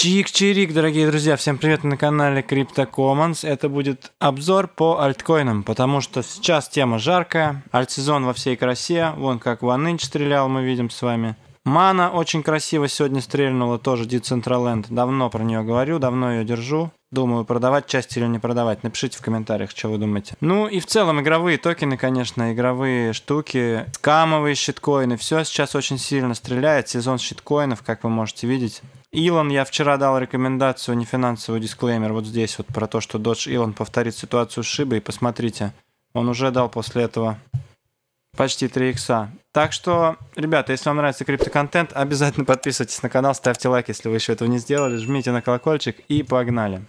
Чик чирик дорогие друзья, всем привет на канале Crypto Commons. Это будет обзор по альткоинам, потому что сейчас тема жаркая, альтсезон во всей красе, вон как OneInch стрелял, мы видим с вами. Мана очень красиво сегодня стрельнула, тоже Decentraland, давно про нее говорю, давно ее держу. Думаю, продавать часть или не продавать. Напишите в комментариях, что вы думаете. Ну и в целом игровые токены, конечно, игровые штуки, скамовые щиткоины, все сейчас очень сильно стреляет. Сезон щиткоинов, как вы можете видеть, Илон, я вчера дал рекомендацию, не финансовый дисклеймер, вот здесь вот, про то, что Додж Илон повторит ситуацию с Шибой, посмотрите, он уже дал после этого почти 3 икса. Так что, ребята, если вам нравится криптоконтент, обязательно подписывайтесь на канал, ставьте лайк, если вы еще этого не сделали, жмите на колокольчик и погнали.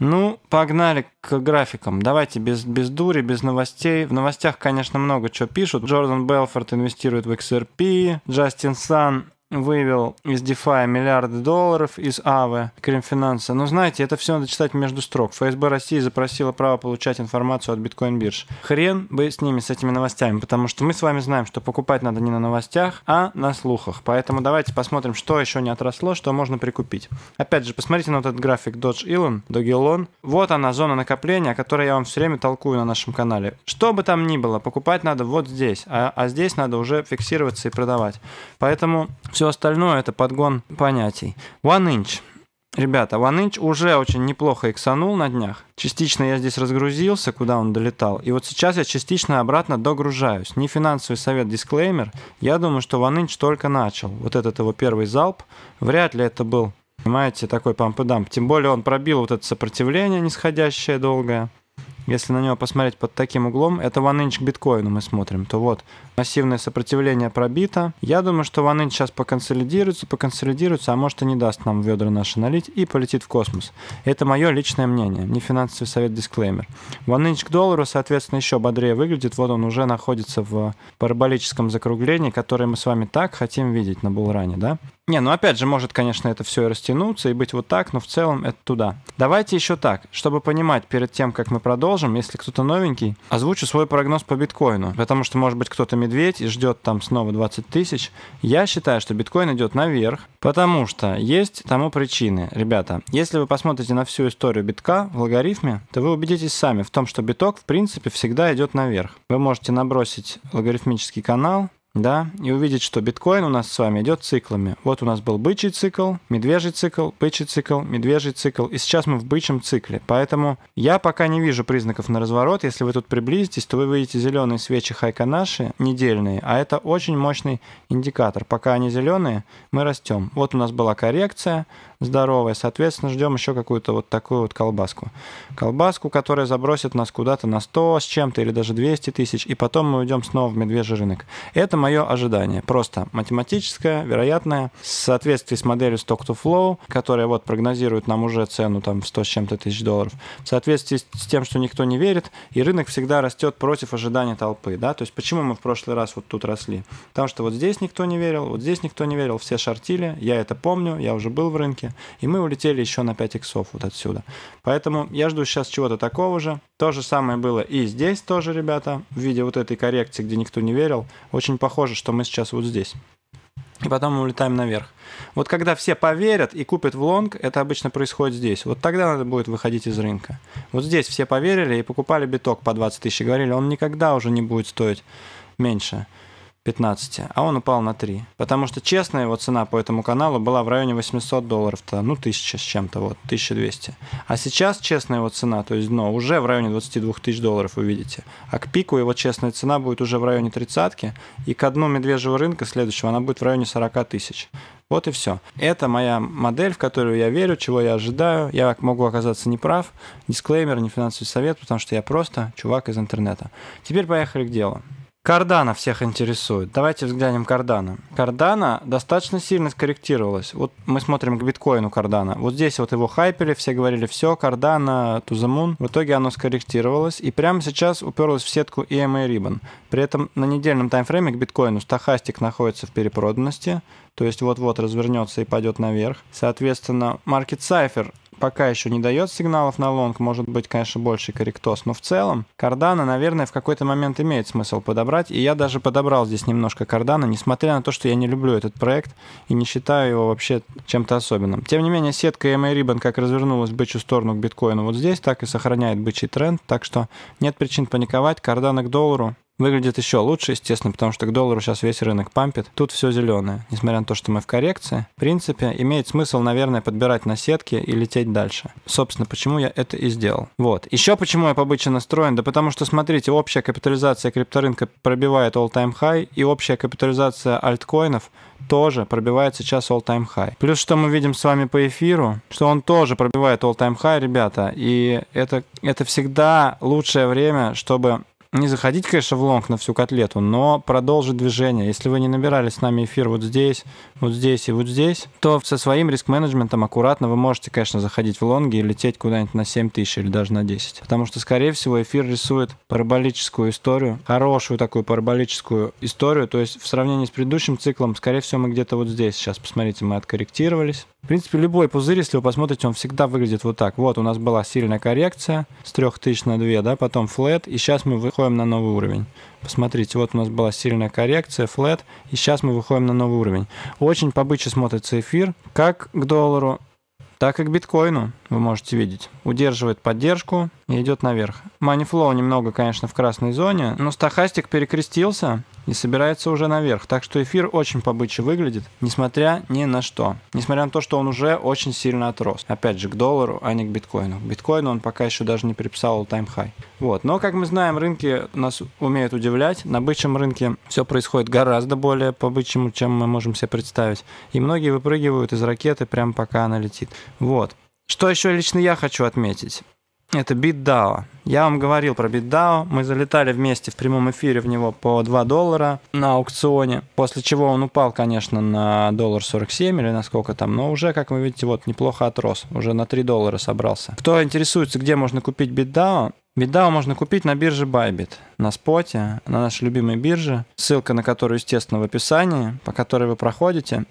Ну, погнали к графикам. Давайте без, без дури, без новостей. В новостях, конечно, много чего пишут. Джордан Белфорд инвестирует в XRP, Джастин Сан вывел из DeFi миллиарды долларов, из АВЭ, Кримфинанса. Но знаете, это все надо читать между строк. ФСБ России запросила право получать информацию от биткоин-бирж. Хрен бы с ними, с этими новостями, потому что мы с вами знаем, что покупать надо не на новостях, а на слухах. Поэтому давайте посмотрим, что еще не отросло, что можно прикупить. Опять же, посмотрите на вот этот график Dodge Elon, Dogilon. Вот она, зона накопления, о которой я вам все время толкую на нашем канале. Что бы там ни было, покупать надо вот здесь, а, а здесь надо уже фиксироваться и продавать. Поэтому все остальное это подгон понятий. One Inch. Ребята, One Inch уже очень неплохо иксанул на днях. Частично я здесь разгрузился, куда он долетал. И вот сейчас я частично обратно догружаюсь. Не финансовый совет, дисклеймер. Я думаю, что One Inch только начал. Вот этот его первый залп. Вряд ли это был, понимаете, такой памп и дамп. Тем более он пробил вот это сопротивление нисходящее долгое. Если на него посмотреть под таким углом, это One Inch к биткоину мы смотрим, то вот массивное сопротивление пробито. Я думаю, что One Inch сейчас поконсолидируется, поконсолидируется, а может и не даст нам ведра наши налить и полетит в космос. Это мое личное мнение, не финансовый совет, дисклеймер. One Inch к доллару, соответственно, еще бодрее выглядит. Вот он уже находится в параболическом закруглении, которое мы с вами так хотим видеть на булране, да? Не, ну опять же, может, конечно, это все и растянуться, и быть вот так, но в целом это туда. Давайте еще так, чтобы понимать перед тем, как мы продолжим, если кто-то новенький, озвучу свой прогноз по биткоину, потому что, может быть, кто-то медведь и ждет там снова 20 тысяч. Я считаю, что биткоин идет наверх, потому что есть тому причины. Ребята, если вы посмотрите на всю историю битка в логарифме, то вы убедитесь сами в том, что биток, в принципе, всегда идет наверх. Вы можете набросить логарифмический канал, да, и увидеть, что биткоин у нас с вами идет циклами. Вот у нас был бычий цикл, медвежий цикл, бычий цикл, медвежий цикл, и сейчас мы в бычьем цикле. Поэтому я пока не вижу признаков на разворот. Если вы тут приблизитесь, то вы увидите зеленые свечи хайканаши недельные, а это очень мощный индикатор. Пока они зеленые, мы растем. Вот у нас была коррекция, здоровая. Соответственно, ждем еще какую-то вот такую вот колбаску. Колбаску, которая забросит нас куда-то на 100 с чем-то или даже 200 тысяч, и потом мы уйдем снова в медвежий рынок. Это мое ожидание. Просто математическое, вероятное, в соответствии с моделью Stock to Flow, которая вот прогнозирует нам уже цену там в 100 с чем-то тысяч долларов, в соответствии с тем, что никто не верит, и рынок всегда растет против ожидания толпы, да, то есть почему мы в прошлый раз вот тут росли? Потому что вот здесь никто не верил, вот здесь никто не верил, все шортили, я это помню, я уже был в рынке, иксовки. И мы улетели еще на 5 иксов вот отсюда. Поэтому я жду сейчас чего-то такого же. То же самое было и здесь тоже, ребята, в виде вот этой коррекции, где никто не верил. Очень похоже, что мы сейчас вот здесь. И потом мы улетаем наверх. Вот когда все поверят и купят в лонг, это обычно происходит здесь. Вот тогда надо будет выходить из рынка. Вот здесь все поверили и покупали биток по 20 тысяч. Говорили, он никогда уже не будет стоить меньше. 15, а он упал на 3. Потому что честная его цена по этому каналу была в районе 800 долларов-то, ну 1000 с чем-то, вот, 1200. А сейчас честная его цена, то есть дно, уже в районе 22 тысяч долларов вы видите. А к пику его честная цена будет уже в районе 30 и к дну медвежьего рынка следующего она будет в районе 40 тысяч. Вот и все. Это моя модель, в которую я верю, чего я ожидаю. Я могу оказаться неправ. Дисклеймер, не финансовый совет, потому что я просто чувак из интернета. Теперь поехали к делу. Кардана всех интересует. Давайте взглянем Кардана. Кардана достаточно сильно скорректировалась. Вот мы смотрим к биткоину Кардана. Вот здесь вот его хайпели, все говорили, все, Кардана, Тузамун. В итоге оно скорректировалось и прямо сейчас уперлось в сетку EMA Ribbon. При этом на недельном таймфрейме к биткоину стахастик находится в перепроданности, то есть вот-вот развернется и пойдет наверх. Соответственно, Market Cipher пока еще не дает сигналов на лонг, может быть, конечно, больше корректос, но в целом кардана, наверное, в какой-то момент имеет смысл подобрать, и я даже подобрал здесь немножко кардана, несмотря на то, что я не люблю этот проект и не считаю его вообще чем-то особенным. Тем не менее, сетка EMA эм Ribbon как развернулась в бычью сторону к биткоину вот здесь, так и сохраняет бычий тренд, так что нет причин паниковать, кардана к доллару Выглядит еще лучше, естественно, потому что к доллару сейчас весь рынок пампит. Тут все зеленое, несмотря на то, что мы в коррекции. В принципе, имеет смысл, наверное, подбирать на сетке и лететь дальше. Собственно, почему я это и сделал. Вот. Еще почему я побыче настроен? Да потому что, смотрите, общая капитализация крипторынка пробивает all-time high, и общая капитализация альткоинов тоже пробивает сейчас all-time high. Плюс, что мы видим с вами по эфиру, что он тоже пробивает all-time high, ребята, и это, это всегда лучшее время, чтобы не заходить, конечно, в лонг на всю котлету, но продолжить движение. Если вы не набирали с нами эфир вот здесь, вот здесь и вот здесь, то со своим риск-менеджментом аккуратно вы можете, конечно, заходить в лонги и лететь куда-нибудь на 7 тысяч или даже на 10. Потому что, скорее всего, эфир рисует параболическую историю, хорошую такую параболическую историю. То есть в сравнении с предыдущим циклом, скорее всего, мы где-то вот здесь. Сейчас, посмотрите, мы откорректировались. В принципе, любой пузырь, если вы посмотрите, он всегда выглядит вот так. Вот у нас была сильная коррекция с 3000 на 2, да, потом флет, и сейчас мы выходим выходим на новый уровень. Посмотрите, вот у нас была сильная коррекция, флет, и сейчас мы выходим на новый уровень. Очень побыче смотрится эфир, как к доллару, так и к биткоину, вы можете видеть. Удерживает поддержку, и идет наверх. Манифлоу немного, конечно, в красной зоне, но стахастик перекрестился и собирается уже наверх, так что эфир очень побыче выглядит, несмотря ни на что. Несмотря на то, что он уже очень сильно отрос. Опять же, к доллару, а не к биткоину. К биткоину он пока еще даже не переписал all-time high. Вот. Но, как мы знаем, рынки нас умеют удивлять. На бычьем рынке все происходит гораздо более по-бычьему, чем мы можем себе представить. И многие выпрыгивают из ракеты прямо пока она летит. Вот. Что еще лично я хочу отметить? Это BitDAO. Я вам говорил про BitDAO. Мы залетали вместе в прямом эфире в него по 2 доллара на аукционе. После чего он упал, конечно, на доллар 47 или на сколько там. Но уже, как вы видите, вот неплохо отрос. Уже на 3 доллара собрался. Кто интересуется, где можно купить BitDAO, BitDAO можно купить на бирже Bybit, на споте, на нашей любимой бирже, ссылка на которую, естественно, в описании, по которой вы проходите.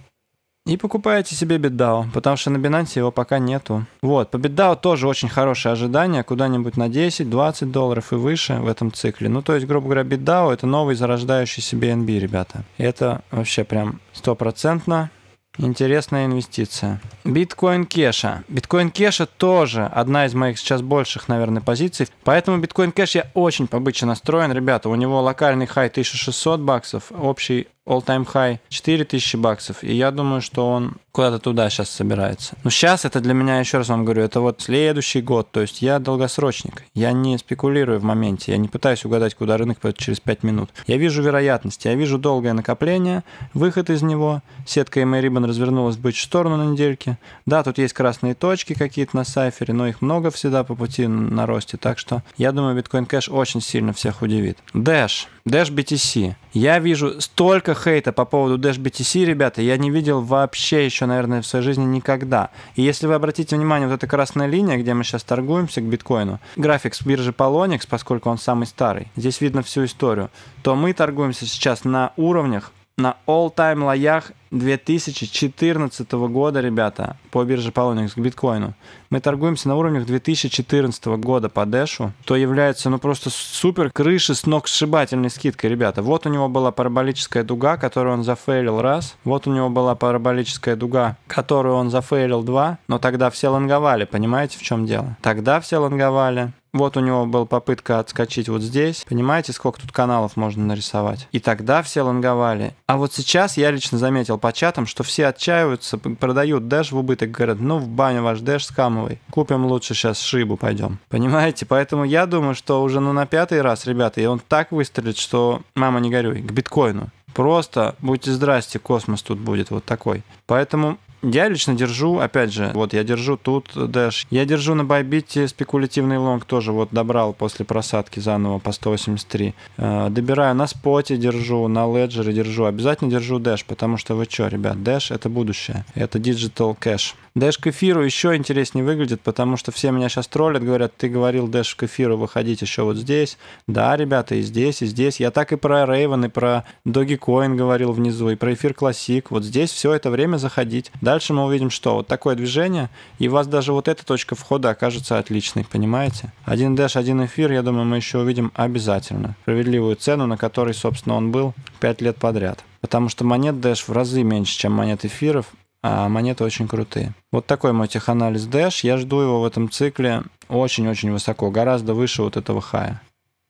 И покупаете себе BitDAO, потому что на Binance его пока нету. Вот, по BitDAO тоже очень хорошее ожидание, куда-нибудь на 10-20 долларов и выше в этом цикле. Ну, то есть, грубо говоря, BitDAO это новый зарождающийся BNB, ребята. Это вообще прям стопроцентно Интересная инвестиция. Биткоин Кеша. Биткоин Кеша тоже одна из моих сейчас больших, наверное, позиций. Поэтому биткоин Кэш я очень побычно настроен. Ребята, у него локальный хай 1600 баксов, общий all-time high 4000 баксов. И я думаю, что он куда-то туда сейчас собирается. Но ну, сейчас это для меня, еще раз вам говорю, это вот следующий год. То есть я долгосрочник. Я не спекулирую в моменте. Я не пытаюсь угадать, куда рынок пойдет через 5 минут. Я вижу вероятность. Я вижу долгое накопление, выход из него. Сетка EMA Ribbon развернулась в бычью сторону на недельке. Да, тут есть красные точки какие-то на сайфере, но их много всегда по пути на росте. Так что я думаю, Bitcoin Cash очень сильно всех удивит. Dash. Dash BTC. Я вижу столько хейта по поводу Dash BTC, ребята, я не видел вообще еще, наверное, в своей жизни никогда. И если вы обратите внимание, вот эта красная линия, где мы сейчас торгуемся к биткоину, график с биржи Poloniex, поскольку он самый старый, здесь видно всю историю, то мы торгуемся сейчас на уровнях на all-time лоях 2014 года, ребята, по бирже Poloniex к биткоину. Мы торгуемся на уровнях 2014 года по дэшу, то является ну просто супер крыши с ног сшибательной скидкой, ребята. Вот у него была параболическая дуга, которую он зафейлил раз, вот у него была параболическая дуга, которую он зафейлил два, но тогда все лонговали, понимаете, в чем дело? Тогда все лонговали, вот у него была попытка отскочить вот здесь. Понимаете, сколько тут каналов можно нарисовать? И тогда все лонговали. А вот сейчас я лично заметил по чатам, что все отчаиваются, продают дэш в убыток, говорят, ну в баню ваш дэш скамовый. Купим лучше сейчас шибу, пойдем. Понимаете? Поэтому я думаю, что уже ну, на пятый раз, ребята, и он так выстрелит, что мама не горюй, к биткоину. Просто будьте здрасте, космос тут будет вот такой. Поэтому я лично держу, опять же, вот я держу тут дэш. Я держу на байбите спекулятивный лонг тоже вот добрал после просадки заново по 183. Э, добираю на споте, держу, на леджере держу. Обязательно держу дэш, потому что вы что, ребят, дэш это будущее. Это digital cash. Дэш к эфиру еще интереснее выглядит, потому что все меня сейчас троллят, говорят, ты говорил дэш к эфиру выходить еще вот здесь. Да, ребята, и здесь, и здесь. Я так и про Raven, и про Dogecoin говорил внизу, и про эфир классик. Вот здесь все это время заходить. Да, Дальше мы увидим, что вот такое движение, и у вас даже вот эта точка входа окажется отличной, понимаете? Один дэш, один эфир, я думаю, мы еще увидим обязательно. Справедливую цену, на которой, собственно, он был 5 лет подряд. Потому что монет дэш в разы меньше, чем монет эфиров, а монеты очень крутые. Вот такой мой теханализ дэш. Я жду его в этом цикле очень-очень высоко, гораздо выше вот этого хая.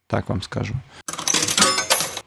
Так вам скажу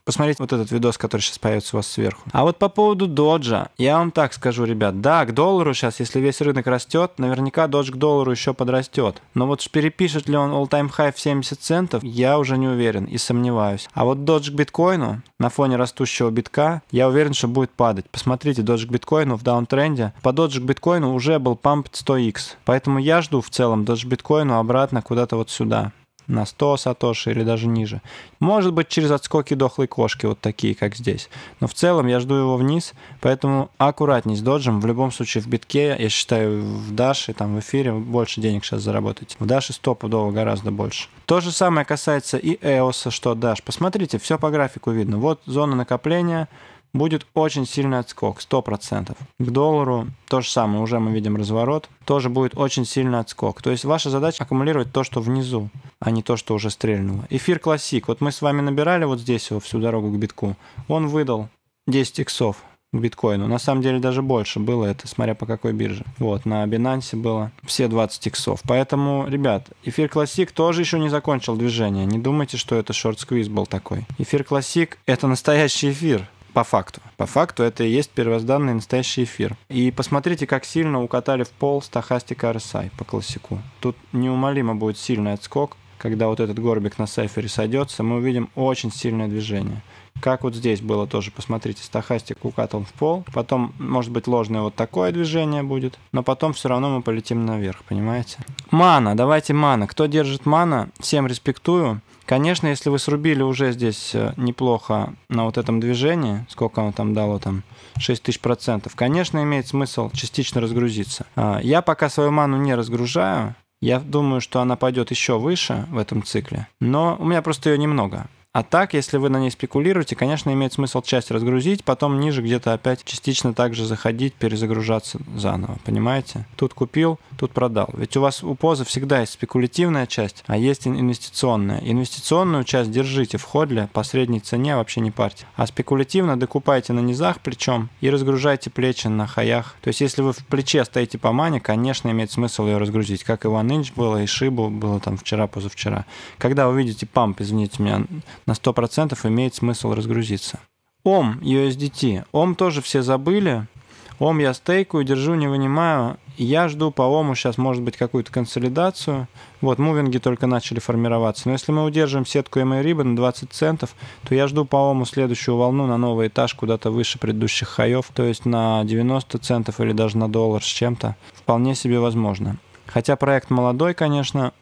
посмотреть вот этот видос, который сейчас появится у вас сверху. А вот по поводу доджа, я вам так скажу, ребят, да, к доллару сейчас, если весь рынок растет, наверняка додж к доллару еще подрастет. Но вот перепишет ли он all-time high в 70 центов, я уже не уверен и сомневаюсь. А вот додж к биткоину на фоне растущего битка, я уверен, что будет падать. Посмотрите, додж к биткоину в даунтренде. По додж к биткоину уже был памп 100x. Поэтому я жду в целом додж к биткоину обратно куда-то вот сюда на 100 сатоши или даже ниже. Может быть, через отскоки дохлой кошки, вот такие, как здесь. Но в целом я жду его вниз, поэтому аккуратней с доджем. В любом случае, в битке, я считаю, в Даше, там, в эфире больше денег сейчас заработать. В Даше стопудово гораздо больше. То же самое касается и EOS, что Даш. Посмотрите, все по графику видно. Вот зона накопления, будет очень сильный отскок, 100%. К доллару то же самое, уже мы видим разворот, тоже будет очень сильный отскок. То есть ваша задача аккумулировать то, что внизу, а не то, что уже стрельнуло. Эфир классик, вот мы с вами набирали вот здесь его всю дорогу к битку, он выдал 10 иксов к биткоину. На самом деле даже больше было это, смотря по какой бирже. Вот, на Binance было все 20 иксов. Поэтому, ребят, эфир классик тоже еще не закончил движение. Не думайте, что это шорт-сквиз был такой. Эфир классик — это настоящий эфир по факту. По факту это и есть первозданный настоящий эфир. И посмотрите, как сильно укатали в пол стахастик RSI по классику. Тут неумолимо будет сильный отскок, когда вот этот горбик на сайфере сойдется, мы увидим очень сильное движение. Как вот здесь было тоже, посмотрите, стахастик укатан в пол, потом, может быть, ложное вот такое движение будет, но потом все равно мы полетим наверх, понимаете? Мана, давайте мана. Кто держит мана, всем респектую. Конечно, если вы срубили уже здесь э, неплохо на вот этом движении, сколько оно там дало, там тысяч процентов, конечно, имеет смысл частично разгрузиться. А, я пока свою ману не разгружаю, я думаю, что она пойдет еще выше в этом цикле, но у меня просто ее немного. А так, если вы на ней спекулируете, конечно, имеет смысл часть разгрузить, потом ниже где-то опять частично также заходить, перезагружаться заново, понимаете? Тут купил, тут продал. Ведь у вас у поза всегда есть спекулятивная часть, а есть инвестиционная. Инвестиционную часть держите в ходле по средней цене вообще не парьте. А спекулятивно докупайте на низах плечом и разгружайте плечи на хаях. То есть, если вы в плече стоите по мане, конечно, имеет смысл ее разгрузить, как и One Inch было, и Шибу было там вчера, позавчера. Когда увидите памп, извините меня, на 100% имеет смысл разгрузиться. ОМ, USDT. ОМ тоже все забыли. ОМ я стейкую, держу, не вынимаю. Я жду по ОМу сейчас, может быть, какую-то консолидацию. Вот, мувинги только начали формироваться. Но если мы удержим сетку MA эм на 20 центов, то я жду по ОМу следующую волну на новый этаж куда-то выше предыдущих хаев, то есть на 90 центов или даже на доллар с чем-то. Вполне себе возможно. Хотя проект молодой, конечно,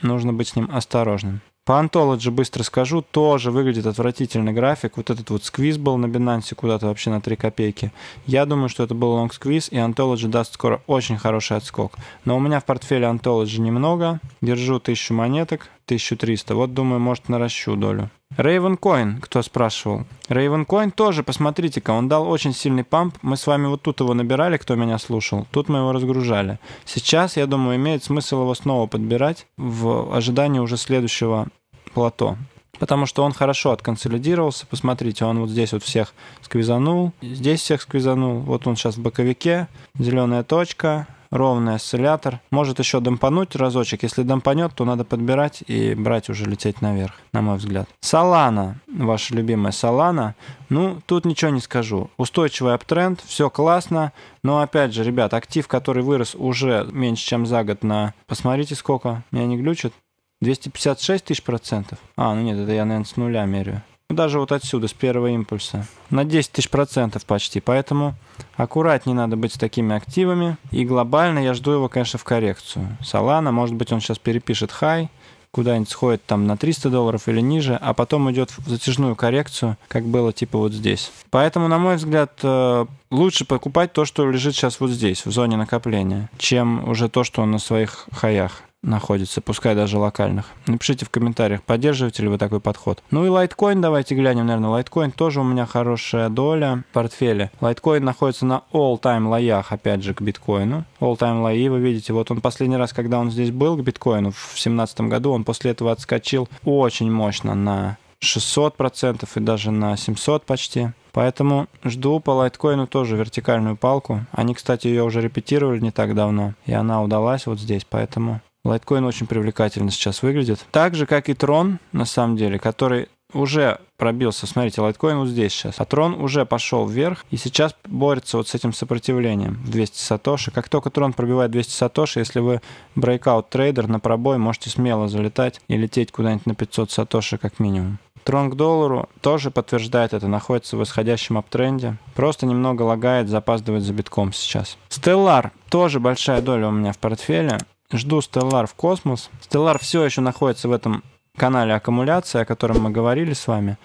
нужно быть с ним осторожным. По Anthology быстро скажу, тоже выглядит отвратительный график. Вот этот вот сквиз был на Binance куда-то вообще на 3 копейки. Я думаю, что это был лонг сквиз, и Anthology даст скоро очень хороший отскок. Но у меня в портфеле Anthology немного. Держу тысячу монеток. 1300. Вот, думаю, может, наращу долю. Рейвен Коин, кто спрашивал. Рейвен Коин тоже, посмотрите-ка, он дал очень сильный памп. Мы с вами вот тут его набирали, кто меня слушал. Тут мы его разгружали. Сейчас, я думаю, имеет смысл его снова подбирать в ожидании уже следующего плато. Потому что он хорошо отконсолидировался. Посмотрите, он вот здесь вот всех сквизанул. Здесь всех сквизанул. Вот он сейчас в боковике. Зеленая точка ровный осциллятор. Может еще дампануть разочек. Если дампанет, то надо подбирать и брать уже лететь наверх, на мой взгляд. Солана, ваша любимая Солана. Ну, тут ничего не скажу. Устойчивый аптренд, все классно. Но опять же, ребят, актив, который вырос уже меньше, чем за год на... Посмотрите, сколько меня не глючит. 256 тысяч процентов. А, ну нет, это я, наверное, с нуля меряю. Ну, даже вот отсюда, с первого импульса, на 10 тысяч процентов почти. Поэтому аккуратнее надо быть с такими активами. И глобально я жду его, конечно, в коррекцию. Солана, может быть, он сейчас перепишет хай, куда-нибудь сходит там на 300 долларов или ниже, а потом идет в затяжную коррекцию, как было типа вот здесь. Поэтому, на мой взгляд, э, лучше покупать то, что лежит сейчас вот здесь, в зоне накопления, чем уже то, что он на своих хаях находится, пускай даже локальных. Напишите в комментариях, поддерживаете ли вы такой подход. Ну и лайткоин, давайте глянем, наверное, лайткоин тоже у меня хорошая доля в портфеле. Лайткоин находится на all-time лоях, опять же, к биткоину. All-time лои, вы видите, вот он последний раз, когда он здесь был к биткоину в 2017 году, он после этого отскочил очень мощно на 600% и даже на 700 почти. Поэтому жду по лайткоину тоже вертикальную палку. Они, кстати, ее уже репетировали не так давно, и она удалась вот здесь, поэтому Лайткоин очень привлекательно сейчас выглядит. Так же, как и Трон, на самом деле, который уже пробился. Смотрите, лайткоин вот здесь сейчас. А трон уже пошел вверх и сейчас борется вот с этим сопротивлением 200 сатоши. Как только трон пробивает 200 сатоши, если вы брейкаут трейдер на пробой, можете смело залетать и лететь куда-нибудь на 500 сатоши как минимум. Трон к доллару тоже подтверждает это, находится в восходящем аптренде. Просто немного лагает, запаздывает за битком сейчас. Стеллар тоже большая доля у меня в портфеле жду Stellar в космос. Stellar все еще находится в этом канале аккумуляции, о котором мы говорили с вами.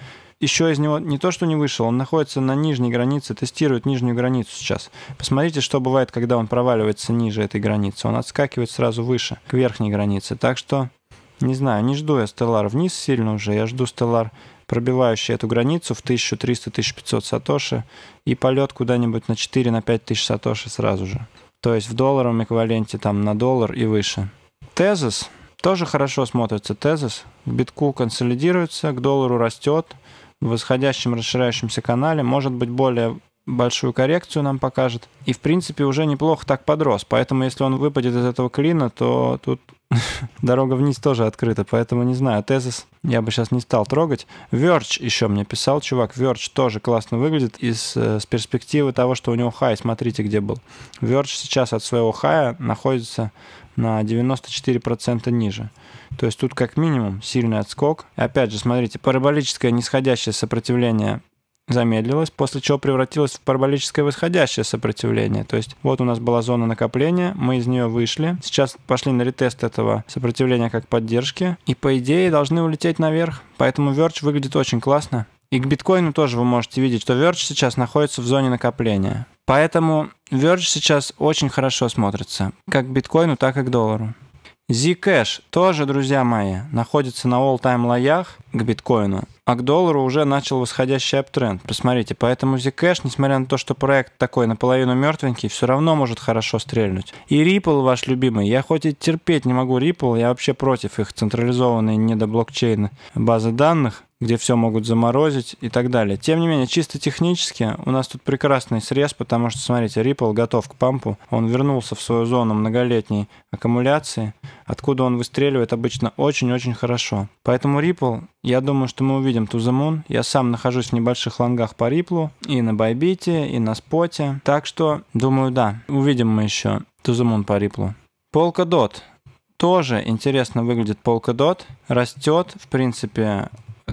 Еще из него не то, что не вышел, он находится на нижней границе, тестирует нижнюю границу сейчас. Посмотрите, что бывает, когда он проваливается ниже этой границы. Он отскакивает сразу выше, к верхней границе. Так что, не знаю, не жду я Stellar вниз сильно уже, я жду Stellar пробивающий эту границу в 1300-1500 сатоши и полет куда-нибудь на 4-5 на тысяч сатоши сразу же. То есть в долларовом эквиваленте там на доллар и выше. Тезис тоже хорошо смотрится. Тезис к битку консолидируется, к доллару растет. В восходящем расширяющемся канале может быть более большую коррекцию нам покажет. И, в принципе, уже неплохо так подрос. Поэтому, если он выпадет из этого клина, то тут дорога вниз тоже открыта. Поэтому, не знаю, тезис я бы сейчас не стал трогать. Верч еще мне писал, чувак. Верч тоже классно выглядит из, э, с перспективы того, что у него хай. Смотрите, где был. Верч сейчас от своего хая находится на 94% ниже. То есть тут как минимум сильный отскок. И опять же, смотрите, параболическое нисходящее сопротивление замедлилась, после чего превратилась в параболическое восходящее сопротивление. То есть вот у нас была зона накопления, мы из нее вышли. Сейчас пошли на ретест этого сопротивления как поддержки. И по идее должны улететь наверх. Поэтому Verge выглядит очень классно. И к биткоину тоже вы можете видеть, что Verge сейчас находится в зоне накопления. Поэтому Verge сейчас очень хорошо смотрится, как к биткоину, так и к доллару. Zcash тоже, друзья мои, находится на all-time лоях к биткоину, а к доллару уже начал восходящий аптренд. Посмотрите, поэтому Zcash, несмотря на то, что проект такой наполовину мертвенький, все равно может хорошо стрельнуть. И Ripple ваш любимый. Я хоть и терпеть не могу Ripple, я вообще против их централизованной недоблокчейн базы данных, где все могут заморозить и так далее. Тем не менее, чисто технически у нас тут прекрасный срез, потому что, смотрите, Ripple готов к пампу, он вернулся в свою зону многолетней аккумуляции, откуда он выстреливает обычно очень-очень хорошо. Поэтому Ripple, я думаю, что мы увидим ту the Я сам нахожусь в небольших лонгах по Ripple, и на Байбите, и на Споте. Так что, думаю, да, увидим мы еще ту the по Ripple. Polkadot тоже интересно выглядит Polkadot. Растет, в принципе,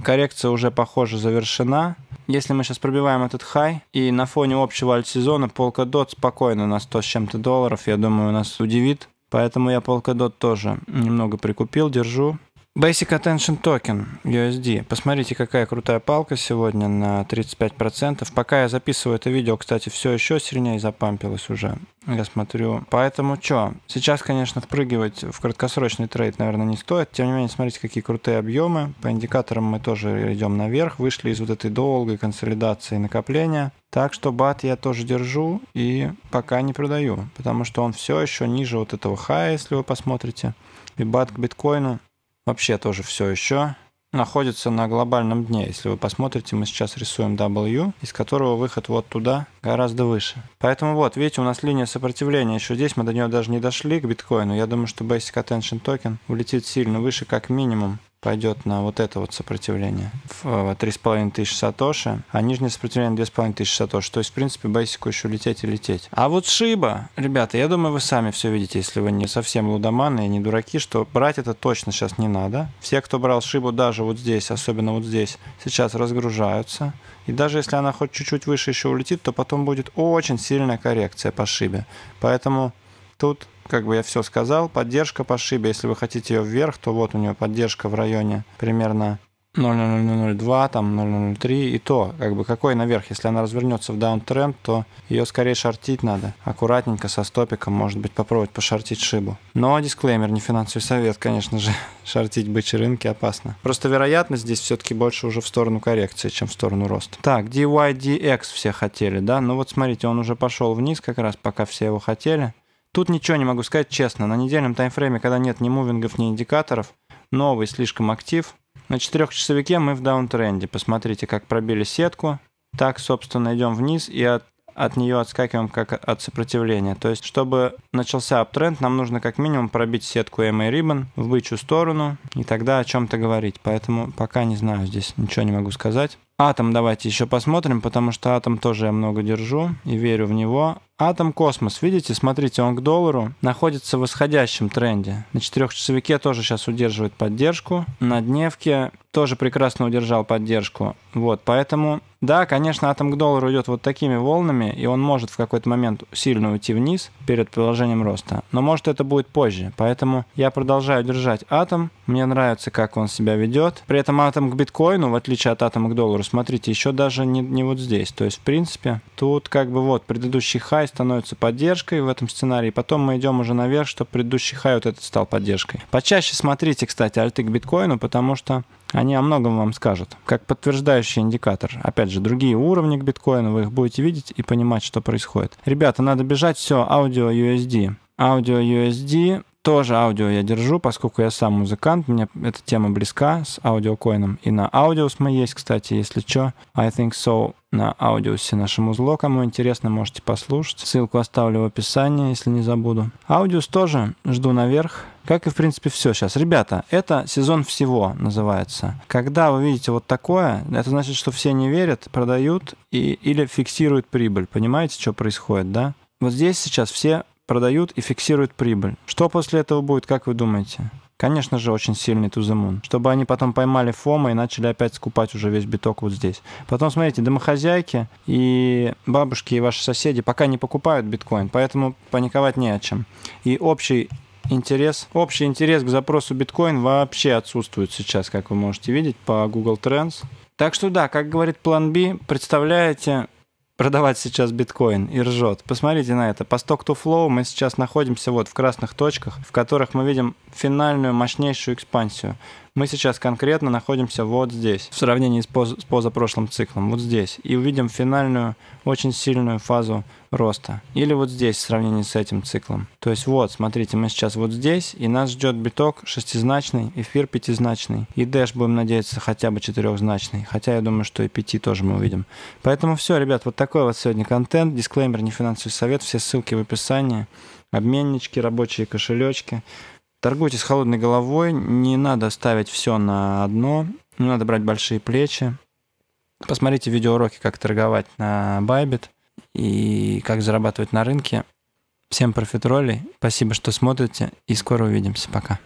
коррекция уже, похоже, завершена. Если мы сейчас пробиваем этот хай, и на фоне общего сезона Polkadot спокойно на 100 с чем-то долларов, я думаю, нас удивит. Поэтому я Polkadot тоже немного прикупил, держу. Basic Attention Token USD. Посмотрите, какая крутая палка сегодня на 35%. Пока я записываю это видео, кстати, все еще сильнее запампилось уже. Я смотрю. Поэтому что? Сейчас, конечно, впрыгивать в краткосрочный трейд, наверное, не стоит. Тем не менее, смотрите, какие крутые объемы. По индикаторам мы тоже идем наверх. Вышли из вот этой долгой консолидации накопления. Так что бат я тоже держу и пока не продаю, потому что он все еще ниже вот этого хая, если вы посмотрите. И бат к биткоину вообще тоже все еще находится на глобальном дне. Если вы посмотрите, мы сейчас рисуем W, из которого выход вот туда гораздо выше. Поэтому вот, видите, у нас линия сопротивления еще здесь, мы до нее даже не дошли к биткоину. Я думаю, что Basic Attention Token улетит сильно выше, как минимум, пойдет на вот это вот сопротивление. В э, тысяч сатоши, а нижнее сопротивление тысяч сатоши. То есть, в принципе, бейсику еще лететь и лететь. А вот шиба, ребята, я думаю, вы сами все видите, если вы не совсем лудоманы и не дураки, что брать это точно сейчас не надо. Все, кто брал шибу даже вот здесь, особенно вот здесь, сейчас разгружаются. И даже если она хоть чуть-чуть выше еще улетит, то потом будет очень сильная коррекция по шибе. Поэтому тут как бы я все сказал. Поддержка по шибе, если вы хотите ее вверх, то вот у нее поддержка в районе примерно 0,0002, там 0,03 и то, как бы какой наверх, если она развернется в даунтренд, то ее скорее шортить надо. Аккуратненько со стопиком, может быть, попробовать пошортить шибу. Но дисклеймер, не финансовый совет, конечно же, шортить бычьи рынки опасно. Просто вероятность здесь все-таки больше уже в сторону коррекции, чем в сторону роста. Так, DYDX все хотели, да? Ну вот смотрите, он уже пошел вниз как раз, пока все его хотели. Тут ничего не могу сказать честно. На недельном таймфрейме, когда нет ни мувингов, ни индикаторов, новый слишком актив. На четырехчасовике мы в даунтренде. Посмотрите, как пробили сетку. Так, собственно, идем вниз и от, от нее отскакиваем как от сопротивления. То есть, чтобы начался аптренд, нам нужно как минимум пробить сетку EMA Ribbon в бычью сторону и тогда о чем-то говорить. Поэтому пока не знаю, здесь ничего не могу сказать. Атом давайте еще посмотрим, потому что атом тоже я много держу и верю в него. Атом космос, видите, смотрите, он к доллару находится в восходящем тренде. На четырехчасовике тоже сейчас удерживает поддержку. На дневке тоже прекрасно удержал поддержку. Вот, поэтому да, конечно, атом к доллару идет вот такими волнами, и он может в какой-то момент сильно уйти вниз перед продолжением роста. Но может это будет позже. Поэтому я продолжаю держать атом. Мне нравится, как он себя ведет. При этом атом к биткоину, в отличие от атома к доллару, смотрите, еще даже не, не вот здесь. То есть, в принципе, тут как бы вот предыдущий хай становится поддержкой в этом сценарии. Потом мы идем уже наверх, чтобы предыдущий хай вот этот стал поддержкой. Почаще смотрите, кстати, альты к биткоину, потому что они о многом вам скажут, как подтверждающий индикатор. Опять же, другие уровни к биткоину, вы их будете видеть и понимать, что происходит. Ребята, надо бежать, все, аудио USD. Аудио USD тоже аудио я держу, поскольку я сам музыкант, мне эта тема близка с аудиокоином. И на аудиус мы есть, кстати, если что, I think so на аудиусе нашему зло. Кому интересно, можете послушать. Ссылку оставлю в описании, если не забуду. Аудиус тоже жду наверх. Как и, в принципе, все сейчас. Ребята, это сезон всего называется. Когда вы видите вот такое, это значит, что все не верят, продают и, или фиксируют прибыль. Понимаете, что происходит, да? Вот здесь сейчас все продают и фиксируют прибыль. Что после этого будет, как вы думаете? Конечно же, очень сильный туземун. Чтобы они потом поймали Фома и начали опять скупать уже весь биток вот здесь. Потом, смотрите, домохозяйки и бабушки, и ваши соседи пока не покупают биткоин, поэтому паниковать не о чем. И общий интерес, общий интерес к запросу биткоин вообще отсутствует сейчас, как вы можете видеть по Google Trends. Так что да, как говорит план B, представляете, продавать сейчас биткоин и ржет. Посмотрите на это. По сток to flow мы сейчас находимся вот в красных точках, в которых мы видим финальную, мощнейшую экспансию. Мы сейчас конкретно находимся вот здесь, в сравнении с, поз- с позапрошлым циклом, вот здесь. И увидим финальную, очень сильную фазу роста. Или вот здесь, в сравнении с этим циклом. То есть вот, смотрите, мы сейчас вот здесь, и нас ждет биток шестизначный, эфир пятизначный. И дэш, будем надеяться, хотя бы четырехзначный. Хотя я думаю, что и пяти тоже мы увидим. Поэтому все, ребят, вот такой вот сегодня контент. Дисклеймер, не финансовый совет. Все ссылки в описании. Обменнички, рабочие кошелечки. Торгуйте с холодной головой, не надо ставить все на одно, не надо брать большие плечи. Посмотрите видеоуроки, как торговать на Байбит и как зарабатывать на рынке. Всем профитролей, спасибо, что смотрите, и скоро увидимся. Пока.